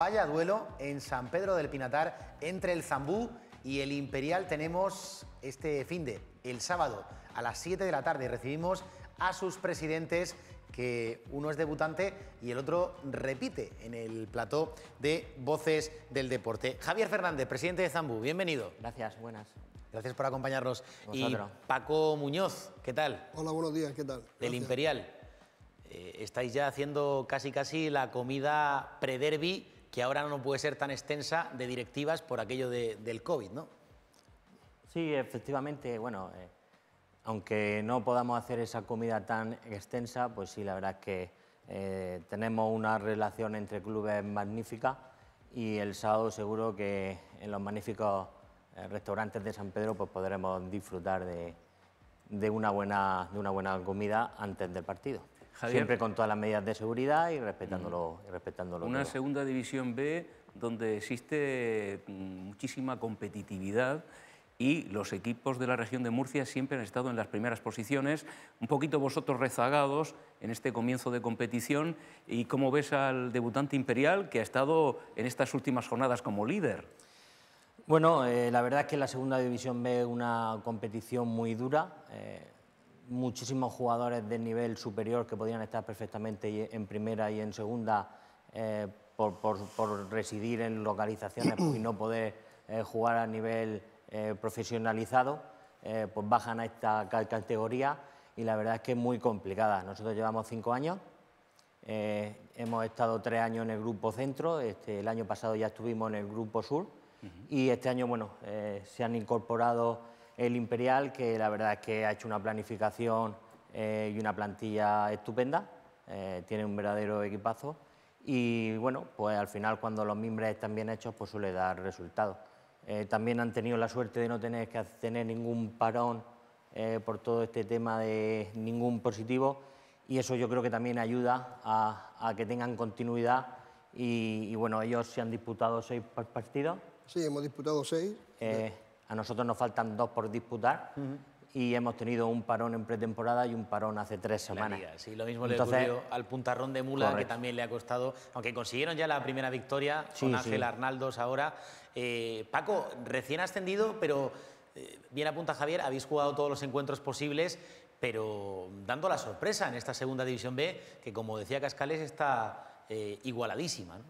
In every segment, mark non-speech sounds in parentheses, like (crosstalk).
Vaya duelo en San Pedro del Pinatar entre el Zambú y el Imperial. Tenemos este fin de, el sábado, a las 7 de la tarde. Recibimos a sus presidentes, que uno es debutante y el otro repite en el plató de Voces del Deporte. Javier Fernández, presidente de Zambú, bienvenido. Gracias, buenas. Gracias por acompañarnos. Y Paco Muñoz, ¿qué tal? Hola, buenos días, ¿qué tal? Del Imperial. Eh, estáis ya haciendo casi casi la comida pre-derby y ahora no puede ser tan extensa de directivas por aquello del COVID, ¿no? Sí, efectivamente, bueno, eh, aunque no podamos hacer esa comida tan extensa, pues sí, la verdad es que eh, tenemos una relación entre clubes magnífica y el sábado seguro que en los magníficos eh, restaurantes de San Pedro pues podremos disfrutar de, una buena, de una buena comida antes del partido. Siempre con todas las medidas de seguridad y respetándolo. Mm. Y una segunda división B donde existe mm, muchísima competitividad y los equipos de la región de Murcia siempre han estado en las primeras posiciones, un poquito vosotros rezagados en este comienzo de competición. ¿Y cómo ves al debutante imperial que ha estado en estas últimas jornadas como líder? Bueno, eh, la verdad es que la segunda división ...es una competición muy dura. Eh, muchísimos jugadores de nivel superior que podían estar perfectamente en primera y en segunda eh, por, residir en localizaciones pues, y no poder eh, jugar a nivel eh, profesionalizado, pues bajan a esta categoría y la verdad es que es muy complicada. Nosotros llevamos cinco años, hemos estado tres años en el grupo centro, este, el año pasado ya estuvimos en el grupo sur y este año bueno, se han incorporado el Imperial, que la verdad es que ha hecho una planificación eh, y una plantilla estupenda, eh, tiene un verdadero equipazo y bueno, pues al final cuando los mimbres están bien hechos pues suele dar resultados. Eh, también han tenido la suerte de no tener que tener ningún parón por todo este tema de ningún positivo y eso yo creo que también ayuda a, que tengan continuidad y, bueno, ellos se han disputado seis partidos. Sí, hemos disputado seis. Eh, a nosotros nos faltan dos por disputar. Y hemos tenido un parón en pretemporada y un parón hace tres semanas. Y sí, lo mismo le ocurrió al puntarrón de Mula, que también le ha costado, aunque consiguieron ya la primera victoria con Ángel Arnaldos ahora. Eh, Paco, recién ascendido, pero eh, bien apunta Javier, habéis jugado todos los encuentros posibles, pero dando la sorpresa en esta segunda división B, que como decía Cascales está eh, igualadísima. ¿no?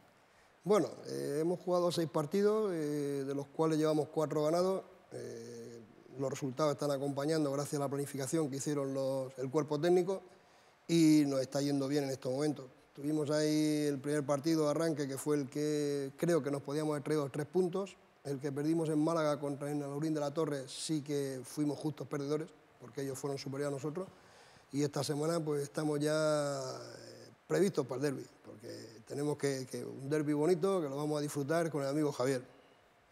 Bueno, eh, hemos jugado seis partidos, eh, de los cuales llevamos cuatro ganados. Eh, los resultados están acompañando gracias a la planificación que hicieron el cuerpo técnico y nos está yendo bien en estos momentos. Tuvimos ahí el primer partido de arranque, que fue el que creo que nos podíamos haber traído tres puntos. El que perdimos en Málaga contra el Laurín de la Torre sí que fuimos justos perdedores, porque ellos fueron superiores a nosotros. Y esta semana pues estamos ya previstos para el derby tenemos que, un derby bonito que lo vamos a disfrutar con el amigo Javier.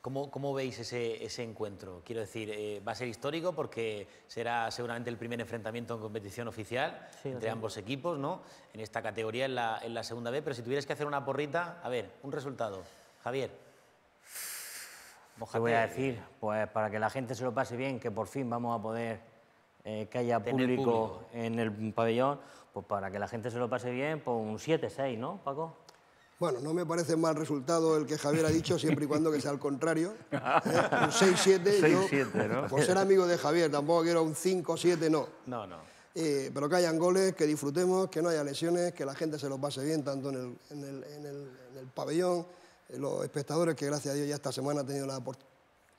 ¿Cómo, cómo veis ese, ese, encuentro? Quiero decir, eh, va a ser histórico porque será seguramente el primer enfrentamiento en competición oficial entre ambos equipos, ¿no? En esta categoría, en la, en la segunda B, pero si tuvieras que hacer una porrita, a ver, un resultado. Javier. ¿Qué voy a decir? Pues para que la gente se lo pase bien, que por fin vamos a poder eh, que haya público, en el pabellón, pues para que la gente se lo pase bien, pues un 7-6, ¿no, Paco? Bueno, no me parece mal resultado el que Javier ha dicho, siempre y cuando que sea al contrario. ¿eh? Un 6-7, ¿no? por ser amigo de Javier, tampoco quiero un 5-7, no. No, no. Eh, pero que hayan goles, que disfrutemos, que no haya lesiones, que la gente se lo pase bien, tanto en el, pabellón, eh, los espectadores, que gracias a Dios ya esta semana ha tenido la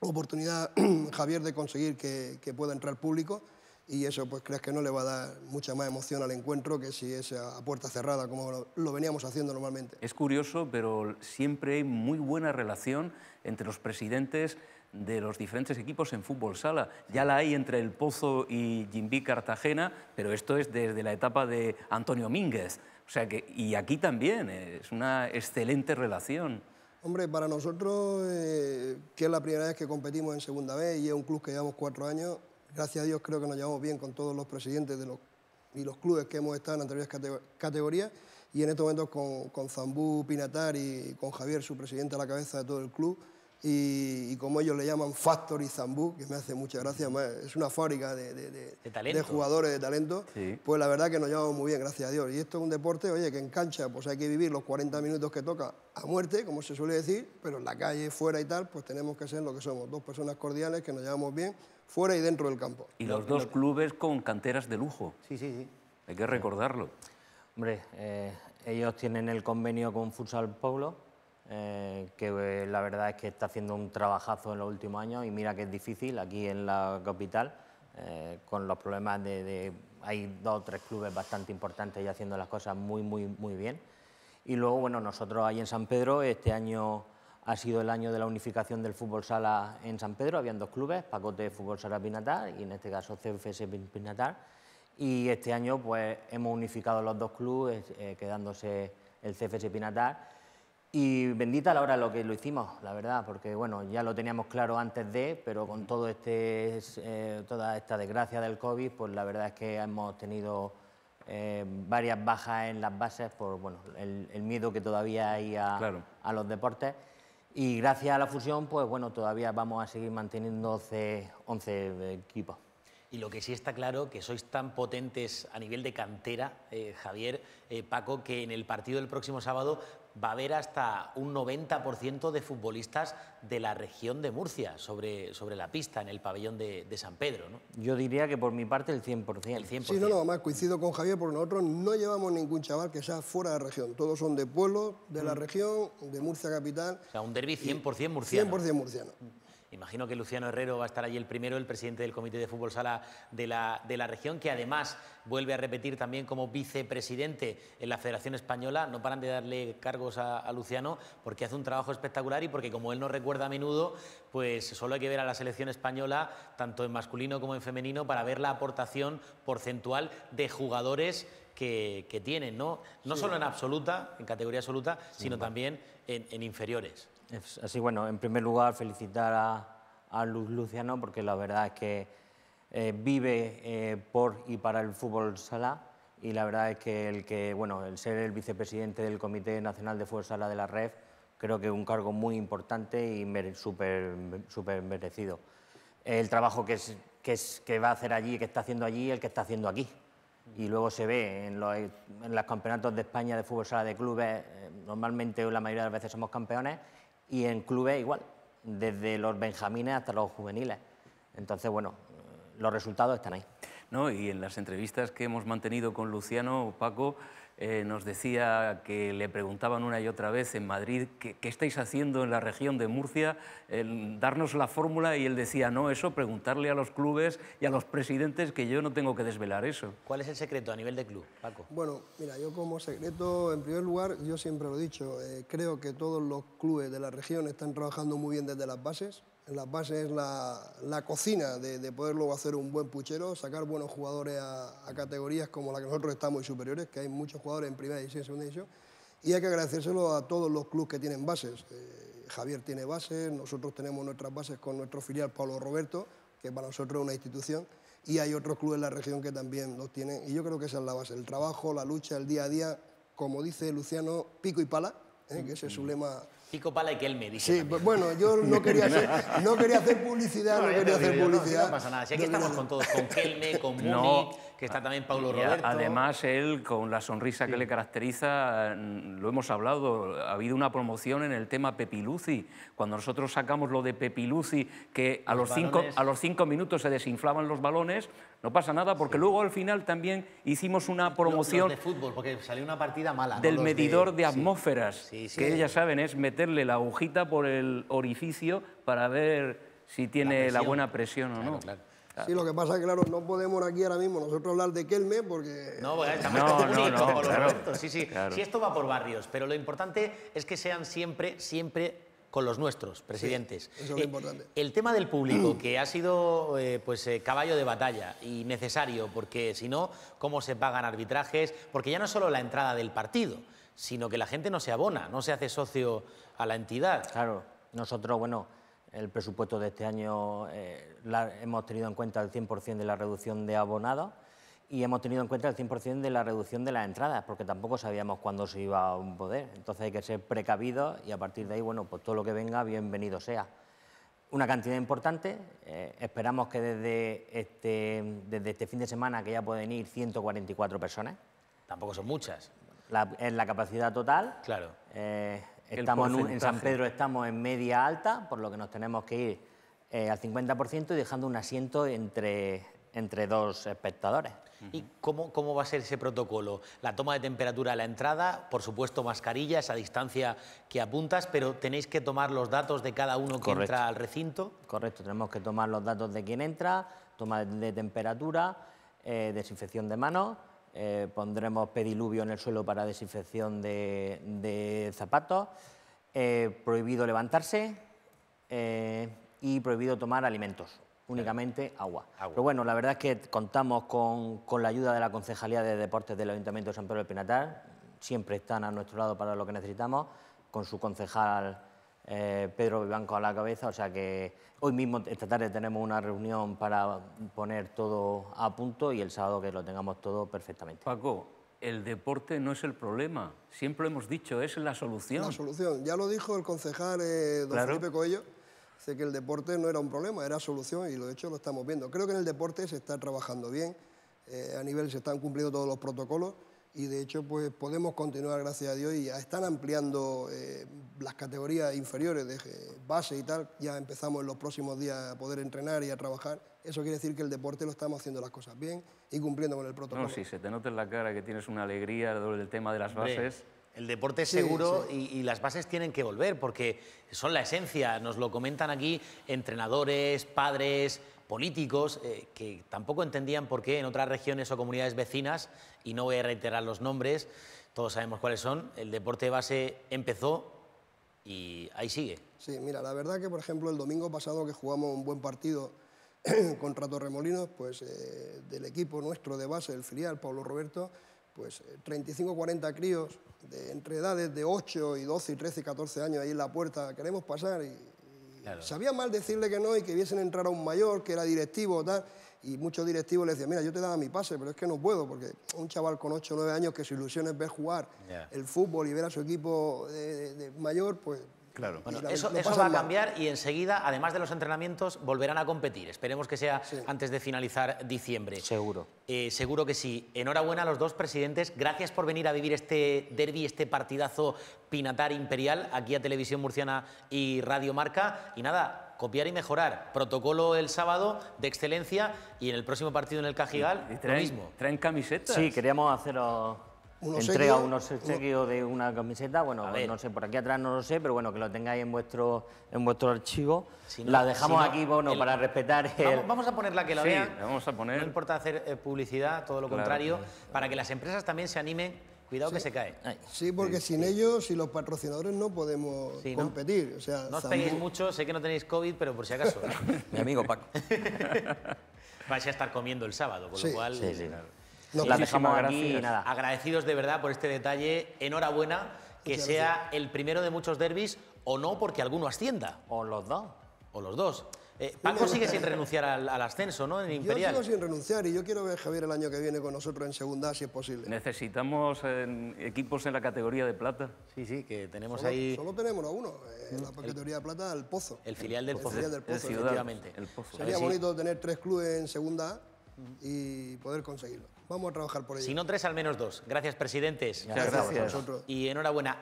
oportunidad, (clears throat) Javier, de conseguir que, que pueda entrar público y eso pues crees que no le va a dar mucha más emoción al encuentro que si es a puerta cerrada como lo, veníamos haciendo normalmente. Es curioso, pero siempre hay muy buena relación entre los presidentes de los diferentes equipos en fútbol sala. Ya la hay entre El Pozo y Jimbi Cartagena, pero esto es desde la etapa de Antonio Mínguez. O sea que, y aquí también, eh, es una excelente relación. Hombre, para nosotros, eh, que es la primera vez que competimos en Segunda vez y es un club que llevamos cuatro años, Gracias a Dios creo que nos llevamos bien con todos los presidentes de los, y los clubes que hemos estado en anteriores categorías y en estos momentos con, Zambú Pinatar y con Javier, su presidente a la cabeza de todo el club. Y, como ellos le llaman Factory Zambú, que me hace mucha gracia, es una fábrica de, jugadores de talento, pues la verdad que nos llevamos muy bien, gracias a Dios. Y esto es un deporte, oye, que en cancha pues hay que vivir los 40 minutos que toca a muerte, como se suele decir, pero en la calle, fuera y tal, pues tenemos que ser lo que somos, dos personas cordiales que nos llevamos bien, fuera y dentro del campo. Y los dos clubes con canteras de lujo. Sí, sí, sí. Hay que recordarlo. Hombre, eh, ellos tienen el convenio con Futsal Pueblo, eh, que eh, la verdad es que está haciendo un trabajazo en los últimos años y mira que es difícil aquí en la capital, con los problemas de, de... Hay dos o tres clubes bastante importantes y haciendo las cosas muy, muy, muy bien. Y luego, bueno, nosotros ahí en San Pedro este año ha sido el año de la unificación del fútbol sala en San Pedro. Habían dos clubes, Pacote Fútbol Sala Pinatar y en este caso CFS Pinatar. Y este año pues, hemos unificado los dos clubes, eh, quedándose el CFS Pinatar. Y bendita la hora lo que lo hicimos, la verdad, porque bueno, ya lo teníamos claro antes de, pero con todo este, eh, toda esta desgracia del COVID, pues la verdad es que hemos tenido eh, varias bajas en las bases por bueno, el, miedo que todavía hay a los deportes. Y gracias a la fusión, pues bueno, todavía vamos a seguir manteniendo 11, de equipos. Y lo que sí está claro, que sois tan potentes a nivel de cantera, eh, Javier, eh, Paco, que en el partido del próximo sábado va a haber hasta un 90% de futbolistas de la región de Murcia sobre, sobre la pista en el pabellón de, San Pedro. Yo diría que por mi parte el 100%. El 100%. Sí, no, no, más coincido con Javier porque nosotros no llevamos ningún chaval que sea fuera de la región. Todos son de pueblo, de la mm. región, de Murcia capital. O sea, un derby 100% murciano. 100% murciano. Imagino que Luciano Herrero va a estar allí el primero, el presidente del Comité de Fútbol Sala de la, región, que además vuelve a repetir también como vicepresidente en la Federación Española. No paran de darle cargos a, Luciano porque hace un trabajo espectacular y porque, como él nos recuerda a menudo, pues solo hay que ver a la selección española, tanto en masculino como en femenino, para ver la aportación porcentual de jugadores que, tienen, ¿no? solo en absoluta, en categoría absoluta, sino también en inferiores así, bueno, en primer lugar felicitar a, Luz Luciano porque la verdad es que eh, vive eh, por y para el fútbol sala y la verdad es que el que bueno el ser el vicepresidente del Comité Nacional de Fútbol Sala de la REF creo que es un cargo muy importante y súper merecido. El trabajo que, es, que, es, que va a hacer allí, que está haciendo allí, el que está haciendo aquí. Y luego se ve en los, en los campeonatos de España de fútbol sala de clubes, eh, normalmente la mayoría de las veces somos campeones y en clubes igual, desde los benjamines hasta los juveniles. Entonces, bueno, los resultados están ahí. No, y en las entrevistas que hemos mantenido con Luciano, Paco, eh, nos decía que le preguntaban una y otra vez en Madrid qué, estáis haciendo en la región de Murcia, el darnos la fórmula y él decía, no, eso, preguntarle a los clubes y a los presidentes que yo no tengo que desvelar eso. ¿Cuál es el secreto a nivel de club, Paco? Bueno, mira, yo como secreto, en primer lugar, yo siempre lo he dicho, eh, creo que todos los clubes de la región están trabajando muy bien desde las bases la base es la, cocina, de, poder luego hacer un buen puchero, sacar buenos jugadores a, categorías como la que nosotros estamos y superiores, que hay muchos jugadores en primera y segunda división, y hay que agradecérselo a todos los clubes que tienen bases. Eh, Javier tiene bases, nosotros tenemos nuestras bases con nuestro filial Pablo Roberto, que para nosotros es una institución, y hay otros clubes en la región que también los tienen, y yo creo que esa es la base, el trabajo, la lucha, el día a día, como dice Luciano, pico y pala, ¿eh? mm. que ese es su lema Pico pala y que él me dice. Sí, bueno, yo no (laughs) quería hacer, no quería hacer publicidad, no, quería hacer publicidad. No, pasa nada, si aquí estamos con todos, con Kelme, con (laughs) Muni, que está también Pablo Roberto. Además, él, con la sonrisa que le caracteriza, mm, lo hemos hablado, ha habido una promoción en el tema Pepiluci. Cuando nosotros sacamos lo de Pepiluci, que a los, cinco, a los cinco minutos se desinflaban los balones, no pasa nada, porque luego al final también hicimos una promoción... de fútbol, porque salió una partida mala. Del medidor de, atmósferas, que ya saben, es meter meterle la agujita por el orificio para ver si tiene la, buena presión o no. Sí, lo que pasa es que, claro, no podemos aquí ahora mismo nosotros hablar de Kelme porque... No, porque estamos no, no, no, por claro, sí, sí. Si esto va por barrios, pero lo importante es que sean siempre, siempre con los nuestros, presidentes. eso es lo eh, importante. El tema del público, que ha sido eh, pues, eh, caballo de batalla y necesario, porque si no, ¿cómo se pagan arbitrajes? Porque ya no es solo la entrada del partido, sino que la gente no se abona, no se hace socio a la entidad. Claro, nosotros, bueno, el presupuesto de este año eh, hemos tenido en cuenta el 100% de la reducción de abonados y hemos tenido en cuenta el 100% de la reducción de las entradas, porque tampoco sabíamos cuándo se iba a un poder. Entonces hay que ser precavidos y a partir de ahí, bueno, pues todo lo que venga, bienvenido sea. Una cantidad importante, eh, esperamos que desde este, desde este fin de semana que ya pueden ir 144 personas. Tampoco son muchas la, en la capacidad total. Claro. Eh, estamos en, San Pedro estamos en media alta, por lo que nos tenemos que ir eh, al 50% y dejando un asiento entre, entre dos espectadores. ¿Y cómo, va a ser ese protocolo? La toma de temperatura a la entrada, por supuesto mascarillas a distancia que apuntas, pero tenéis que tomar los datos de cada uno que entra al recinto. Correcto, tenemos que tomar los datos de quien entra, toma de temperatura, eh, desinfección de manos eh, pondremos pediluvio en el suelo para desinfección de, zapatos, eh, prohibido levantarse eh, y prohibido tomar alimentos, únicamente agua. Pero bueno, la verdad es que contamos con, la ayuda de la Concejalía de Deportes del Ayuntamiento de San Pedro del Pinatar, siempre están a nuestro lado para lo que necesitamos, con su concejal eh, Pedro Vivanco a la cabeza, o sea que hoy mismo, esta tarde, tenemos una reunión para poner todo a punto y el sábado que lo tengamos todo perfectamente. Paco, el deporte no es el problema, siempre lo hemos dicho, es la solución. La solución, ya lo dijo el concejal eh, don Felipe Coello, sé que el deporte no era un problema, era solución y de hecho lo estamos viendo. Creo que en el deporte se está trabajando bien, eh, a nivel se están cumpliendo todos los protocolos, y de hecho pues podemos continuar gracias a Dios y ya están ampliando eh, las categorías inferiores de eh, base y tal, ya empezamos en los próximos días a poder entrenar y a trabajar, eso quiere decir que el deporte lo estamos haciendo las cosas bien y cumpliendo con el protocolo. No, sí, si se te nota en la cara que tienes una alegría del tema de las bases. El deporte es seguro y, las bases tienen que volver porque son la esencia. Nos lo comentan aquí entrenadores, padres, políticos eh, que tampoco entendían por qué en otras regiones o comunidades vecinas, y no voy a reiterar los nombres, todos sabemos cuáles son, el deporte de base empezó y ahí sigue. Sí, mira, la verdad que por ejemplo el domingo pasado que jugamos un buen partido (clears throat) contra Torremolinos, pues eh, del equipo nuestro de base, el filial, Pablo Roberto, pues 35 eh, 40 críos de, entre edades de 8 y 12 y 13 y 14 años ahí en la puerta, queremos pasar y Sabía mal decirle que no y que viesen entrar a un mayor que era directivo tal. Y muchos directivos le decían, mira, yo te daba mi pase, pero es que no puedo, porque un chaval con 8 o 9 años que su ilusión es ver jugar el fútbol y ver a su equipo de mayor, pues Claro. eso, va a cambiar y enseguida, además de los entrenamientos, volverán a competir. Esperemos que sea antes de finalizar diciembre. Seguro. Eh, seguro que sí. Enhorabuena a los dos presidentes. Gracias por venir a vivir este derby, este partidazo Pinatar Imperial, aquí a Televisión Murciana y Radio Marca. Y nada, copiar y mejorar. Protocolo el sábado de excelencia y en el próximo partido en el Cajigal, lo mismo. ¿Traen camisetas? Sí, queríamos hacerlo entrega unos obsequio de una camiseta, bueno, no sé, por aquí atrás no lo sé, pero bueno, que lo tengáis en vuestro, en vuestro archivo. la dejamos aquí, bueno, para respetar vamos, a ponerla que la sí, vamos a poner... No importa hacer eh, publicidad, todo lo contrario, para que las empresas también se animen. Cuidado que se cae. Sí, porque sin ellos, y los patrocinadores, no podemos competir. no os peguéis mucho, sé que no tenéis COVID, pero por si acaso. (laughs) Mi amigo Paco. (laughs) Vais a estar comiendo el sábado, con lo cual... Eh, no, dejamos aquí nada. Agradecidos de verdad por este detalle. Enhorabuena. Que sea el primero de muchos derbis o no, porque alguno ascienda. O los dos. O los dos. Eh, Paco sigue sin renunciar al, ascenso, ¿no? En Imperial. Yo sigo sin renunciar y yo quiero ver Javier el año que viene con nosotros en segunda, si es posible. Necesitamos equipos en la categoría de plata. Sí, sí, que tenemos ahí. Solo tenemos a uno, eh, en la categoría de plata, el Pozo. El filial del Pozo. Filial del Sería bonito tener tres clubes en segunda y poder conseguirlo. Vamos a trabajar por ello. Si no tres, al menos dos. Gracias, presidentes. Gracias, Gracias. a vosotros. Y enhorabuena.